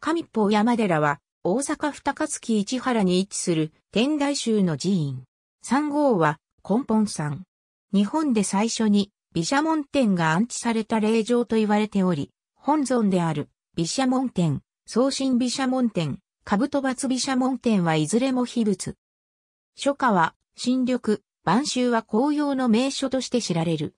上方山寺は、大阪二高市原に位置する天台宗の寺院。三号は、根本山。日本で最初に、毘沙門天が安置された霊場と言われており、本尊である、毘沙門天、創神毘沙門天、兜罰毘沙門天はいずれも秘仏。初夏は、新緑、晩秋は紅葉の名所として知られる。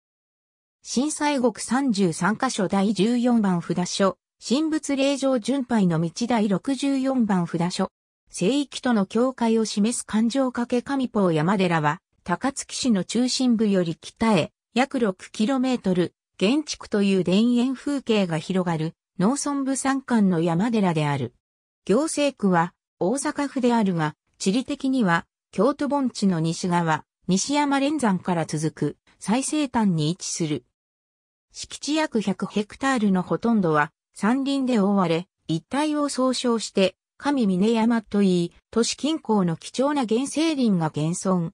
震災国33箇所第14番札所、神仏霊場巡拝の道第64番札所。聖域との境界を示す環状掛け上坊山寺は、高槻市の中心部より北へ、約 6km、現地区という田園風景が広がる、農村部山間の山寺である。行政区は、大阪府であるが、地理的には、京都盆地の西側、西山連山から続く、最西端に位置する。敷地約100ヘクタールのほとんどは、山林で覆われ、一帯を総称して、神峰山といい、都市近郊の貴重な原生林が現存。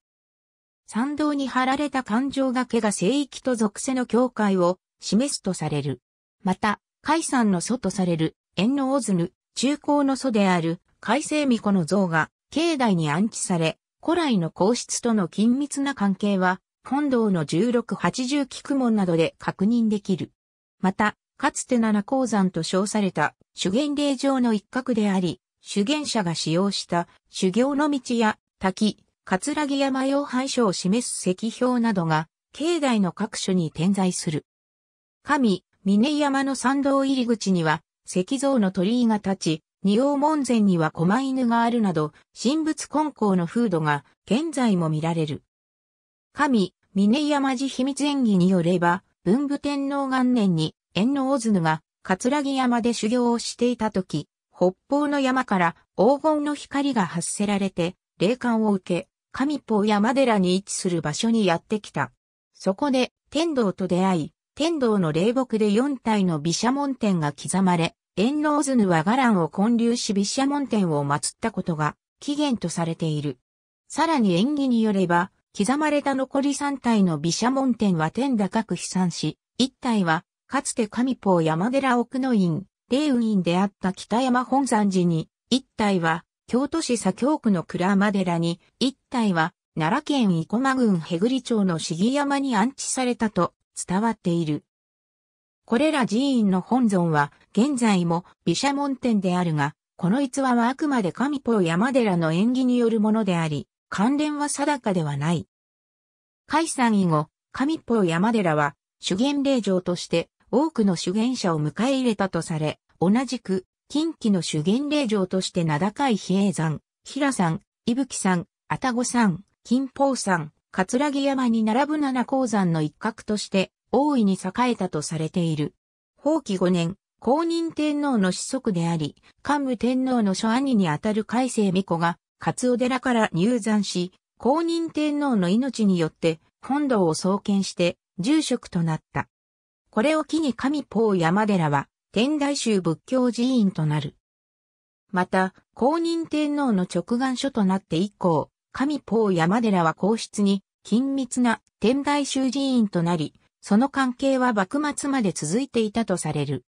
山道に張られた環状崖が聖域と属性の境界を示すとされる。また、海山の祖とされる、縁の大津中高の祖である、海聖巫女の像が、境内に安置され、古来の皇室との緊密な関係は、本堂の十六八十菊門などで確認できる。また、かつて七鉱山と称された修験霊場の一角であり、修験者が使用した修行の道や滝、葛城山用廃所を示す石標などが、境内の各所に点在する。神、峰山の参道入り口には、石像の鳥居が立ち、仁王門前には狛犬があるなど、神仏根校の風土が現在も見られる。神、峰山寺秘密演技によれば、文武天皇元年に遠野大津が、葛城山で修行をしていた時、北方の山から黄金の光が発せられて、霊感を受け、神宝山寺に位置する場所にやってきた。そこで、天道と出会い、天道の霊木で四体の毘沙門天が刻まれ、遠老図は伽藍を建立し毘沙門天を祀ったことが起源とされている。さらに縁起によれば、刻まれた残り三体の毘沙門天は天高く飛散し、一体はかつて神法山寺奥の院、霊雲院であった北山本山寺に、一体は、京都市左京区の倉間寺に、一体は、奈良県生駒郡へぐり町の茂山に安置されたと伝わっている。これら寺院の本尊は、現在も毘沙門天であるが、この逸話はあくまで神法山寺の縁起によるものであり、関連は定かではない。解散以後、神宝山寺は、修験霊場として、多くの修験者を迎え入れたとされ、同じく近畿の修験霊場として名高い比叡山、平山、伊吹山、愛宕山、金峰山、葛城山に並ぶ七鉱山の一角として大いに栄えたとされている。法紀5年、公認天皇の子息であり、桓武天皇の諸兄にあたる海生巫女が、勝尾寺から入山し、公認天皇の命によって、本堂を創建して、住職となった。これを機に神法山寺は天台宗仏教寺院となる。また、公認天皇の直眼書となって以降、神法山寺は皇室に緊密な天台宗寺院となり、その関係は幕末まで続いていたとされる。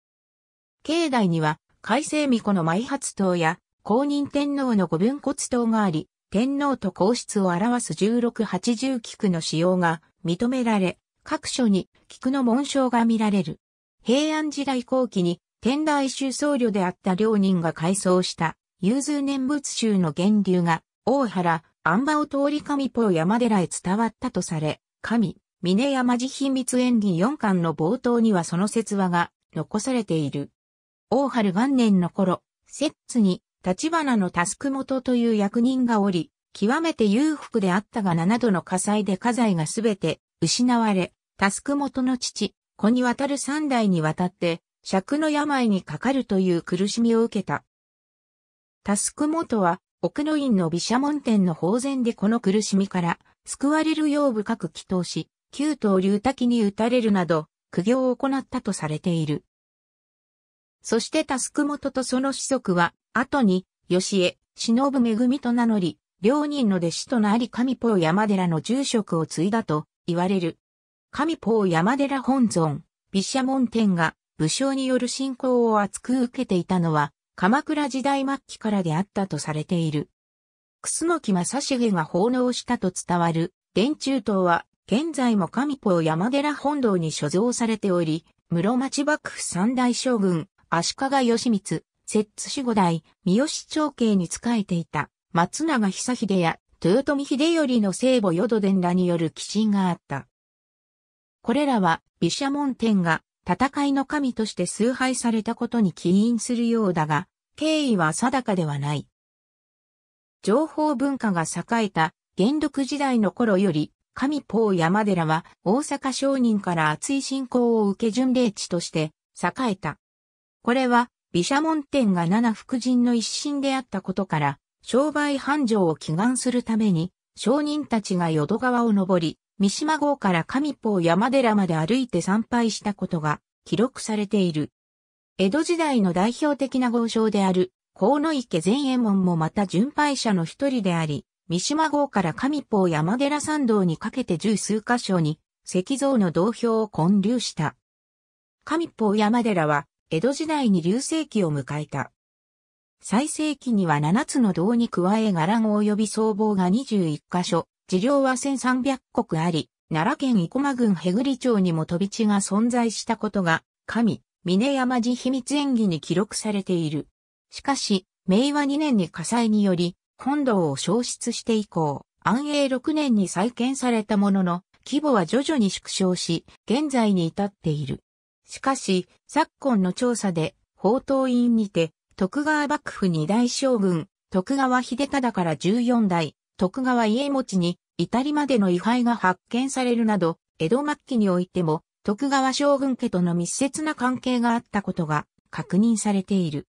境内には、海正巫女の埋発塔や、公認天皇の御分骨塔があり、天皇と皇室を表す十六八十菊の使用が認められ、各所に菊の紋章が見られる。平安時代後期に天台宗僧侶であった両人が改装した有数念仏宗の源流が大原、安場を通り上ぽ山寺へ伝わったとされ、神、峰山寺秘密演技4巻の冒頭にはその説話が残されている。大春元年の頃、摂津に立花のタスク元という役人がおり、極めて裕福であったが7度の火災で家財がすべて失われ、タスク元の父、子にわたる三代にわたって、尺の病にかかるという苦しみを受けた。タスク元は、奥の院の毘沙門天の法然でこの苦しみから、救われるよう深く祈祷し、旧刀竜滝に打たれるなど、苦行を行ったとされている。そしてタスク元とその子息は、後に、吉江、忍恵と名乗り、両人の弟子となり神保山寺の住職を継いだと言われる。神法山寺本尊、毘沙門天が武将による信仰を厚く受けていたのは、鎌倉時代末期からであったとされている。楠木正成が奉納したと伝わる電柱塔は、現在も神宝山寺本堂に所蔵されており、室町幕府三大将軍、足利義満、摂津守護代、三好長慶に仕えていた、松永久秀や、豊臣秀頼の聖母淀伝らによる寄進があった。これらは、毘沙門天が戦いの神として崇拝されたことに起因するようだが、経緯は定かではない。情報文化が栄えた元禄時代の頃より、神法山寺は大阪商人から厚い信仰を受け巡礼地として栄えた。これは、毘沙門天が七福神の一心であったことから、商売繁盛を祈願するために、商人たちが淀川を登り、三島郷から上宝山寺まで歩いて参拝したことが記録されている。江戸時代の代表的な豪商である、河野池前衛門もまた巡拝者の一人であり、三島郷から上宝山寺参道にかけて十数箇所に石像の道標を建立した。上宝山寺は江戸時代に流星期を迎えた。最盛期には7つの道に加え伽藍及び僧帽が21箇所、事業は1300国あり、奈良県生駒郡へぐり町にも飛び地が存在したことが、神、峰山寺秘密演技に記録されている。しかし、明和2年に火災により、本堂を消失して以降、安永6年に再建されたものの、規模は徐々に縮小し、現在に至っている。しかし、昨今の調査で、宝刀院にて、徳川幕府二大将軍、徳川秀忠から14代、徳川家持に至りまでの位牌が発見されるなど、江戸末期においても徳川将軍家との密接な関係があったことが確認されている。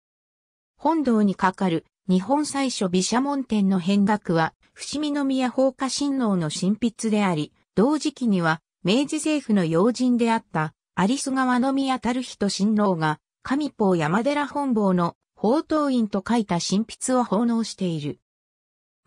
本堂にかかる日本最初毘沙門天の変額は、伏見宮放火神王の神筆であり、同時期には明治政府の要人であった有栖川宮垂人神王が、上宝山寺本坊の宝刀院と書いた神筆を奉納している。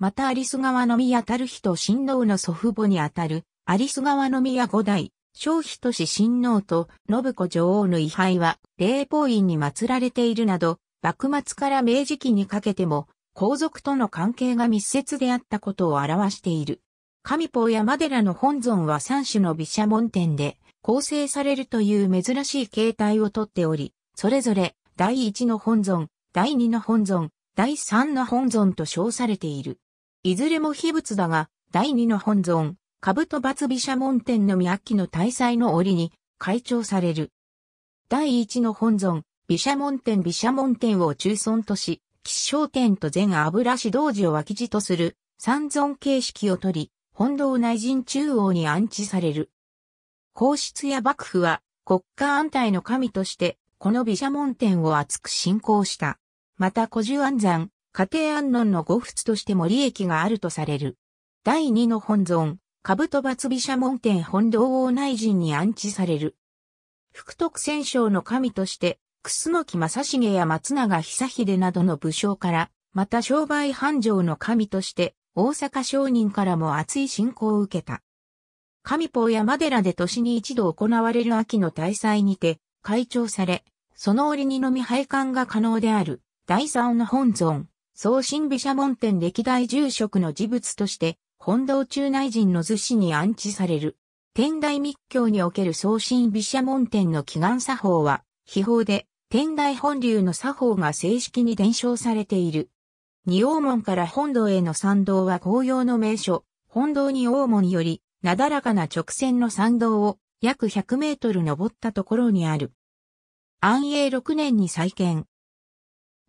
またアリス川の宮たる日と親王の祖父母にあたる、アリス川の宮五代、小妃とし親王と信子女王の遺牌は、霊宝院に祀られているなど、幕末から明治期にかけても、皇族との関係が密接であったことを表している。神宝山寺の本尊は三種の毘沙門天で構成されるという珍しい形態をとっており、それぞれ第一の本尊、第二の本尊、第三の本尊と称されている。いずれも秘仏だが、第二の本尊、兜罰毘沙門天の宮記の大祭の折に、開帳される。第一の本尊、毘沙門天毘沙門天を中尊とし、吉祥天と善油師同時を脇地とする、三尊形式をとり、本堂内陣中央に安置される。皇室や幕府は国家安泰の神として、この毘沙門天を厚く信仰した。また古樹安山、家庭安穏の御仏としても利益があるとされる。第二の本尊、兜罰毘沙門天本堂王内陣に安置される。福徳戦勝の神として、楠木正成や松永久秀などの武将から、また商売繁盛の神として、大阪商人からも熱い信仰を受けた。神宝山寺で年に一度行われる秋の大祭にて、開長され、その折にのみ拝観が可能である、第三の本尊、創新毘沙門天歴代住職の事物として、本堂中内人の図紙に安置される。天台密教における創新毘沙門天の祈願作法は、秘宝で、天台本流の作法が正式に伝承されている。二王門から本堂への参道は紅葉の名所、本堂二王門より、なだらかな直線の参道を約100メートル登ったところにある。安永6年に再建、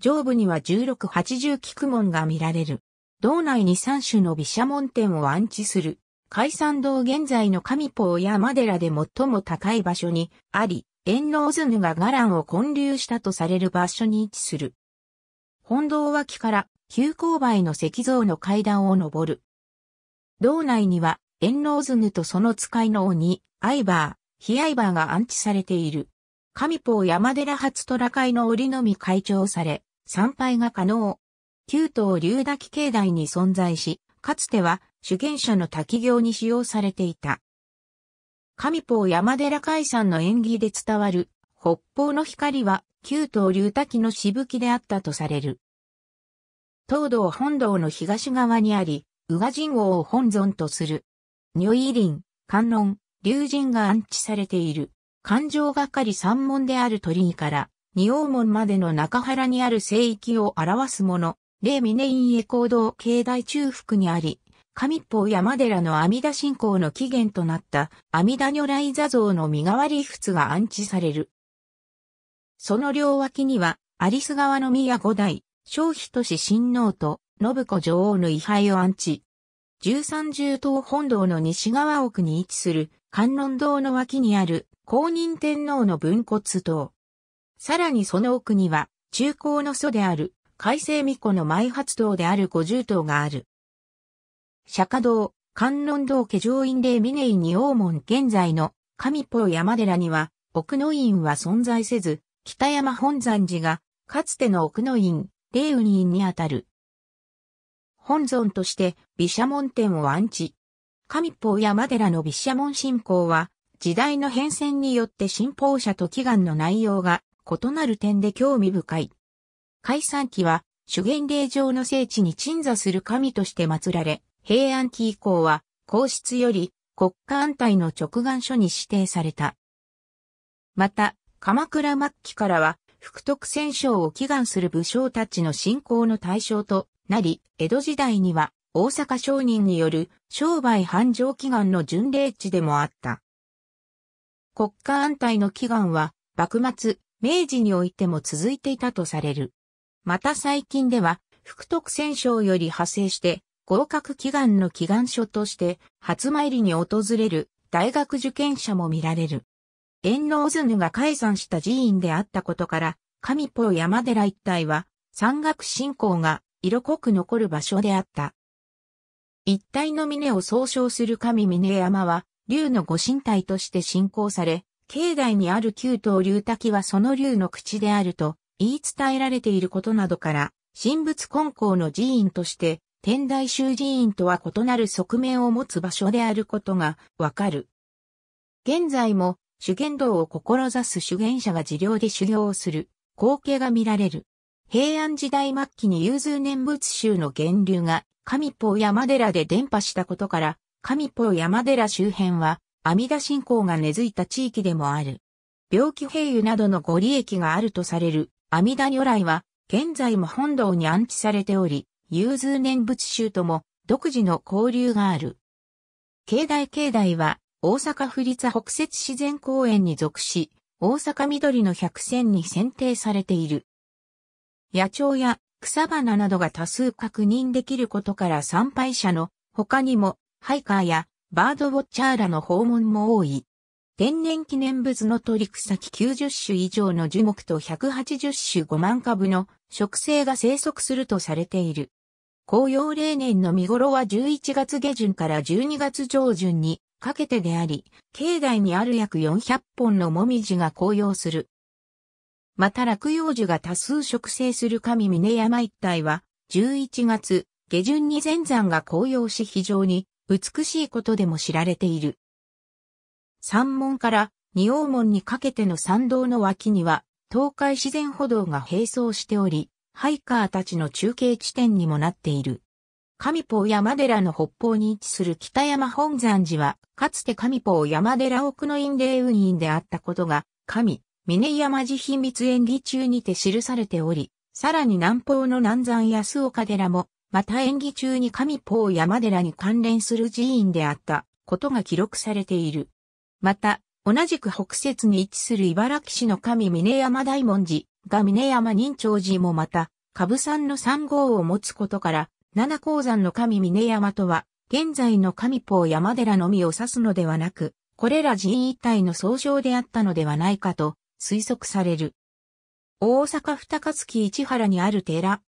上部には1680菊門が見られる。道内に3種の毘沙門天を安置する。海山道現在の神宝山寺で最も高い場所にあり、遠老図ヌが伽藍を建立したとされる場所に位置する。本堂脇から急勾配の石像の階段を登る。道内には遠老図ヌとその使いの鬼、アイバー、ヒアイバーが安置されている。神宝山寺初虎会の折のみ会長され、参拝が可能。旧東竜滝境内に存在し、かつては主権者の滝行に使用されていた。神宝山寺海山の縁起で伝わる北方の光は旧東竜滝のしぶきであったとされる。東道本堂の東側にあり、宇賀神王を本尊とする。如意林、観音、竜神が安置されている。環状がかり三門である鳥居から、仁王門までの中原にある聖域を表すもの、霊峰院へ行動境内中腹にあり、神う山寺の阿弥陀信仰の起源となった阿弥陀如来座像の身代わり仏が安置される。その両脇には、有栖川の宮五代、小妃都市親王と信子女王の位牌を安置。十三重塔本堂の西側奥に位置する観音堂の脇にある公認天皇の文骨塔。さらにその奥には、中高の祖である、海星巫女の埋発塔である五重塔がある。釈迦堂、観音堂家上院霊峰院二王門現在の神宝山寺には、奥の院は存在せず、北山本山寺が、かつての奥の院、霊雲院にあたる。本尊として、毘沙門天を安置。神宝山寺の毘沙門信仰は、時代の変遷によって信奉者と祈願の内容が異なる点で興味深い。解散期は、修験霊場の聖地に鎮座する神として祀られ、平安期以降は、皇室より国家安泰の直眼書に指定された。また、鎌倉末期からは、福徳戦勝を祈願する武将たちの信仰の対象となり、江戸時代には大阪商人による商売繁盛祈願の巡礼地でもあった。国家安泰の祈願は、幕末、明治においても続いていたとされる。また最近では、福徳戦勝より派生して、合格祈願の祈願書として、初参りに訪れる大学受験者も見られる。遠オズヌが解散した寺院であったことから、神ポ山寺一帯は、山岳信仰が色濃く残る場所であった。一帯の峰を総称する神峰山は、竜のご神体として信仰され、境内にある旧刀竜滝はその竜の口であると言い伝えられていることなどから、神仏根校の寺院として、天台宗寺院とは異なる側面を持つ場所であることがわかる。現在も、修験道を志す修験者が寺寮で修行をする光景が見られる。平安時代末期に融通念仏宗の源流が上法山寺で伝播したことから、上法山寺周辺は阿弥陀信仰が根付いた地域でもある。病気平癒などのご利益があるとされる阿弥陀如来は、現在も本堂に安置されており、融通念仏宗とも独自の交流がある。境内境内は、大阪府立北摂自然公園に属し、大阪緑の百選に選定されている。野鳥や草花などが多数確認できることから参拝者の他にもハイカーやバードウォッチャーらの訪問も多い。天然記念物の取り草木90種以上の樹木と180種5万株の植生が生息するとされている。紅葉例年の見頃は11月下旬から12月上旬にかけてであり、境内にある約400本のもみじが紅葉する。また落葉樹が多数植生する上峰山一帯は、11月下旬に全山が紅葉し非常に美しいことでも知られている。山門から仁王門にかけての参道の脇には、東海自然歩道が並走しており、ハイカーたちの中継地点にもなっている。上宝山寺の北方に位置する北山本山寺は、かつて上宝山寺奥の院霊運院であったことが、神、峰山寺秘密演技中にて記されており、さらに南方の南山安岡寺も、また演技中に神法山寺に関連する寺院であったことが記録されている。また、同じく北節に位置する茨城市の神峰山大文寺が峰山仁長寺もまた、株山の三号を持つことから、七鉱山の神峰山とは、現在の神法山寺のみを指すのではなく、これら寺院一体の総称であったのではないかと推測される。大阪二月市原にある寺、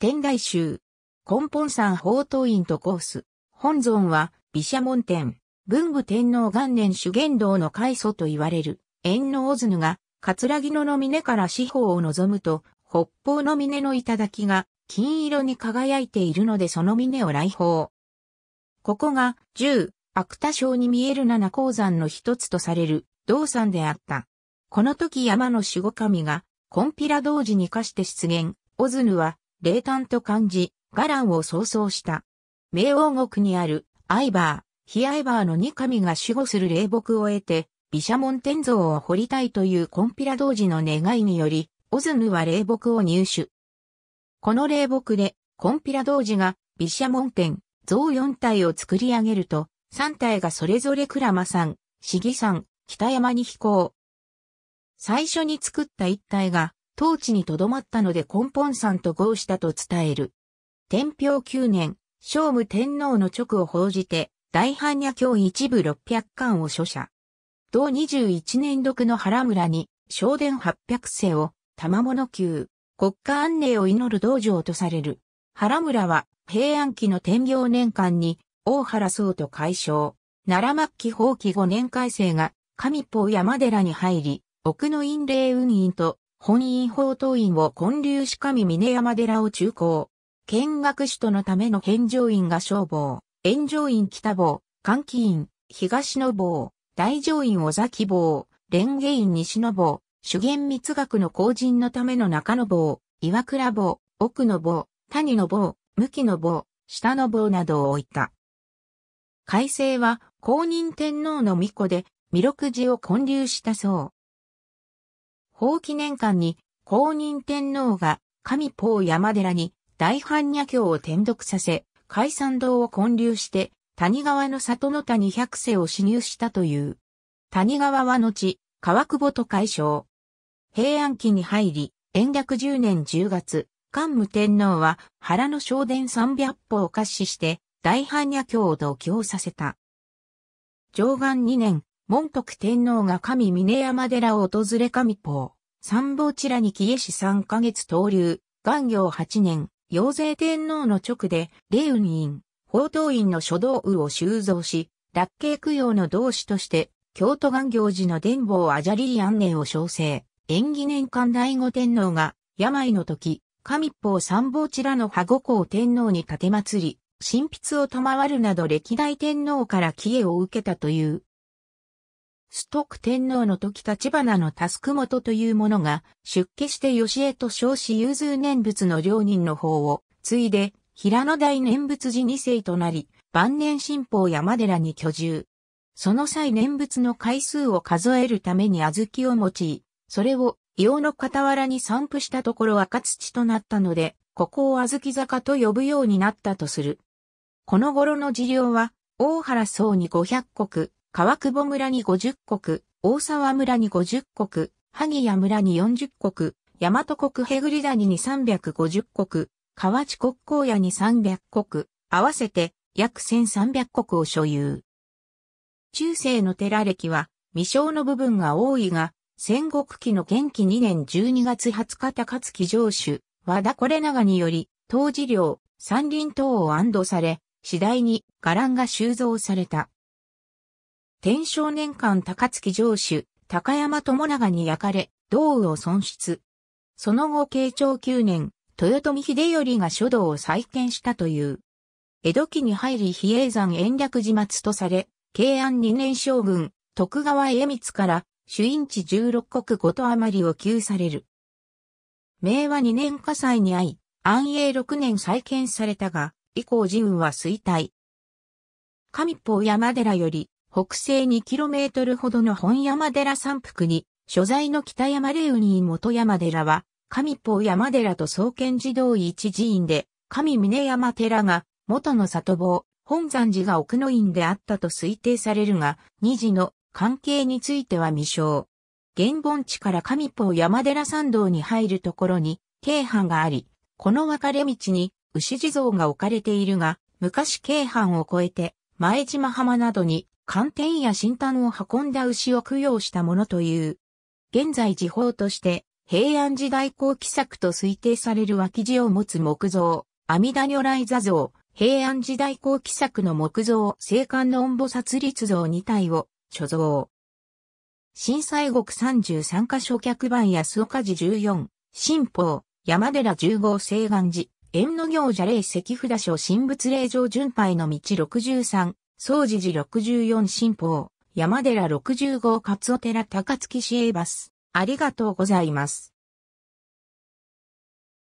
天台宗。根本山法統院とコース。本尊は、毘沙門天。文武天皇元年修験道の開祖と言われる、縁の大津が、葛城野の峰から四方を望むと、北方の峰の頂が金色に輝いているのでその峰を来訪。ここが十、芥省に見える七鉱山の一つとされる銅山であった。この時山の守護神がコンピラ同時に化して出現、オズヌは冷淡と漢字、伽藍を創創した。名王国にある、アイバー、ヒアイバーの二神が守護する霊木を得て、ビシャモン天像を掘りたいというコンピラ同時の願いにより、オズヌは霊木を入手。この霊木で、コンピラ同時が、ビシャモン天、像四体を作り上げると、三体がそれぞれクラマさん、シギさん、北山に飛行。最初に作った一体が、当地に留まったので根本山と合したと伝える。天平九年、聖武天皇の直を報じて、大般若経一部六百巻を書写。同二十一年読の原村に、正殿八百世を、玉物級、国家安寧を祈る道場とされる。原村は、平安期の天平年間に、大原僧と解消。奈良末期法棄五年改正が、上法山寺に入り、奥の院霊運院と本院法党院を建立し神峰山寺を中高。見学士とのための返上院が消防、炎上院北坊、換気院、東の坊、大乗院小崎坊、蓮華院西の坊、主験密学の後人のための中の坊、岩倉坊、奥の坊、谷の坊、向きの坊、下の坊などを置いた。改正は公認天皇の御子で、弥勒寺を建立したそう。宝記念館に公認天皇が神宝山寺に大般若経を転読させ、海山堂を建立して谷川の里の谷百世を侵入したという。谷川は後、川久保と解消。平安期に入り、延暦10年10月、桓武天皇は原の正殿300歩を貸しして、大般若経を同居させた。上岸2年、門徳天皇が神峰山寺を訪れ神宝、参謀地らに帰えし三ヶ月投留、元行八年、陽勢天皇の直で、霊雲院、宝刀院の書道具を収蔵し、落慶供養の同志として、京都元行寺の伝法アジャリー安寧を称成、縁起年間第五天皇が、病の時、神宝参謀地らの羽五孔天皇に立て祭り、神筆を賜るなど歴代天皇から帰依を受けたという徳天皇の時立花のク元という者が、出家して吉江と少子融通念仏の両人の方を、継いで、平野大念仏寺二世となり、晩年新法山寺に居住。その際念仏の回数を数えるために小豆を用い、それを硫黄の傍らに散布したところ赤土となったので、ここを小豆坂と呼ぶようになったとする。この頃の事療は、大原僧に500石、川久保村に50国、大沢村に50国、萩谷村に40国、大和国へぐり谷に350国、河内国公屋に300国、合わせて約1300国を所有。中世の寺歴は未詳の部分が多いが、戦国期の元気2年12月20日高槻城主、和田これ長により、当時領、山林等を安堵され、次第に伽藍が収蔵された。天正年間高槻城主、高山友長に焼かれ、道を損失。その後慶長9年、豊臣秀頼が書道を再建したという。江戸期に入り比叡山延暦寺末とされ、慶安2年将軍、徳川家光から、主因地16国ごと余りを給される。明和2年火災に遭い、安永6年再建されたが、以降寺運は衰退。上方山寺より、北西 2km ほどの本山寺山腹に、所在の北山霊雲院元山寺は、上法山寺と創建児童一寺院で、上峰山寺が、元の里坊、本山寺が奥の院であったと推定されるが、二寺の関係については未詳。原本地から上法山寺参道に入るところに、京阪があり、この分かれ道に牛地蔵が置かれているが、昔京阪を越えて、前島浜などに寒天や新炭を運んだ牛を供養したものという。現在時報として、平安時代後期作と推定される脇地を持つ木造、阿弥陀如来座像、平安時代後期作の木像、聖の音母殺立像2体を、所蔵。震災国33カ所客番安岡寺14、新宝、山寺1 5号西寺、縁の行者霊石札所神仏霊場巡拝の道63、総持寺64新法、山寺65勝寺高槻市営バス。ありがとうございます。